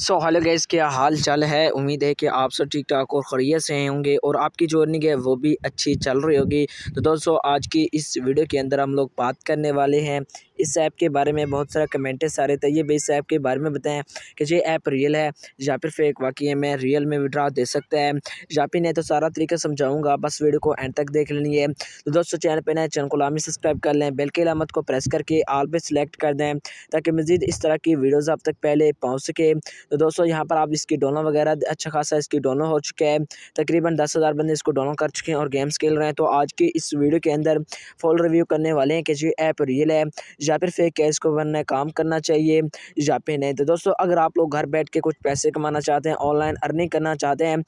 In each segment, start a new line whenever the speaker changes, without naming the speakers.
so hello guys क्या हाल चाल है उम्मीद है कि आप सब ठीक ठाक और खरीत से होंगे और आपकी जर्नी है वो भी अच्छी चल रही होगी तो दोस्तों आज की इस वीडियो के अंदर हम लोग बात करने वाले हैं इस ऐप के बारे में बहुत सारा कमेंटेस आ रहे थे ये इस ऐप के बारे में बताएं कि ये ऐप रियल है या फिर फेक वाकई है मैं रियल में विड्रा दे सकता है या फिर नहीं तो सारा तरीका समझाऊँगा बस वीडियो को एंड तक देख लेनी है तो दोस्तों चैनल पर नए चैनल को लामी सब्सक्राइब कर लें बिल्कुल की अलामत को प्रेस करके आल पर सिलेक्ट कर दें ताकि मज़ीद इस तरह की वीडियोज़ आप तक पहले पहुँच सके तो दोस्तों यहाँ पर आप इसकी डोनो वगैरह अच्छा खासा इसकी डोनो हो चुका है तकरीबन दस हज़ार बंदे इसको डोनो कर चुके हैं और गेम्स खेल रहे हैं तो आज की इस वीडियो के अंदर फुल रिव्यू करने वाले हैं कि ये ऐप रियल है या फिर फेक कैश को बनना काम करना चाहिए या फिर नहीं तो दोस्तों अगर आप लोग घर बैठ के कुछ पैसे कमाना चाहते हैं ऑनलाइन अर्निंग करना चाहते हैं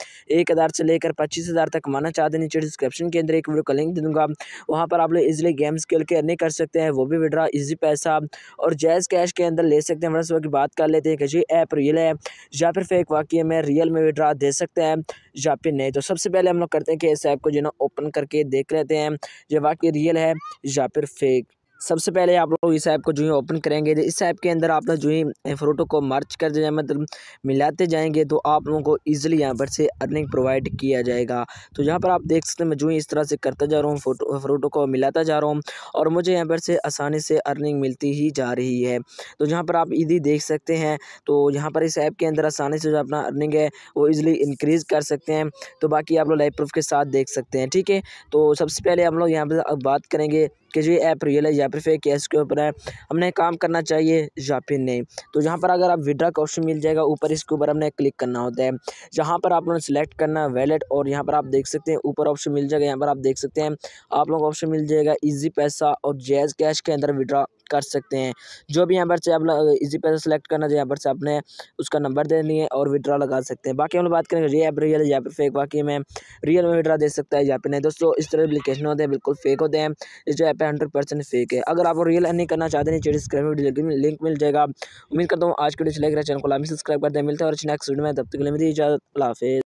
एक हज़ार से लेकर पच्चीस हज़ार तक कमाना चाहते हैं नीचे डिस्क्रिप्शन के अंदर एक वीडियो का लिंक दे दूँगा वहाँ पर आप लोग ईजिली गेम्स खेल के अर्निंग कर सकते हैं वो भी विड्रा ईजी पैसा और जैज़ कैश के अंदर ले सकते हैं वर्ष की बात कर लेते हैं कि जी ऐप रियल है या फिर फेक वाक्य में रियल में विड्रा दे सकते हैं या फिर नहीं तो सबसे पहले हम लोग करते हैं कि इस ऐप को जो ना ओपन करके देख लेते हैं ये वाकई रियल है या फिर फेक सबसे पहले आप लोग इस ऐप को जो है ओपन करेंगे इस ऐप के अंदर आप लोग जो है फ़ोटो को मर्च कर जाए मतलब मिलाते जाएंगे तो आप लोगों को ईजिली यहाँ पर से अर्निंग प्रोवाइड किया जाएगा तो यहाँ पर आप देख सकते हैं मैं जो है इस तरह से करता जा रहा हूँ फ़ोटो फ़ोटो को मिलाता जा रहा हूँ और मुझे यहाँ पर से आसानी से अर्निंग मिलती ही जा रही है तो जहाँ पर आप ईदी देख सकते हैं तो यहाँ पर इस ऐप के अंदर आसानी से जो अपना अर्निंग है वो ईज़िली इंक्रीज़ कर सकते हैं तो बाकी आप लोग लाइव प्रूफ के साथ देख सकते हैं ठीक है तो सबसे पहले हम लोग यहाँ पर बात करेंगे कि जो ऐप रियल है या फिर फेक है इसके ऊपर है हमने काम करना चाहिए या फिर नहीं तो यहाँ पर अगर आप विड्रा का ऑप्शन मिल जाएगा ऊपर इसके ऊपर हमने क्लिक करना होता है जहाँ पर आप लोगों ने सेलेक्ट करना है वैलेट और यहाँ पर आप देख सकते हैं ऊपर ऑप्शन मिल जाएगा यहाँ पर आप देख सकते हैं आप लोगों को ऑप्शन मिल जाएगा ईजी पैसा और जैज़ कैश के अंदर विड्रा कर सकते हैं जो भी यहाँ पर से आप इसी पैसा सेलेक्ट करना चाहिए यहाँ पर से आपने उसका नंबर दे लिए और विड्रा लगा सकते हैं बाकी हम लोग बात करेंगे रे ऐप रियल या पर फेक बाकी में रियल में विड्रा दे सकता है या पर नहीं दोस्तों इस तरह अपलिकेशन होते हैं बिल्कुल फेक होते हैं इस जो ऐप है हंड्रेड फेक है अगर आप रियल अर्निंग करना चाहते हैं डिस्क्रिप्शन में लिंक मिल जाएगा उम्मीद करता हूँ आज के वीडियो चलेगा चैनल को लाभ सब्सक्राइब करते हैं मिलते हैं और नेक्स्ट वीडियो में तब तक के लिए मेरी इजाजत हाफिज़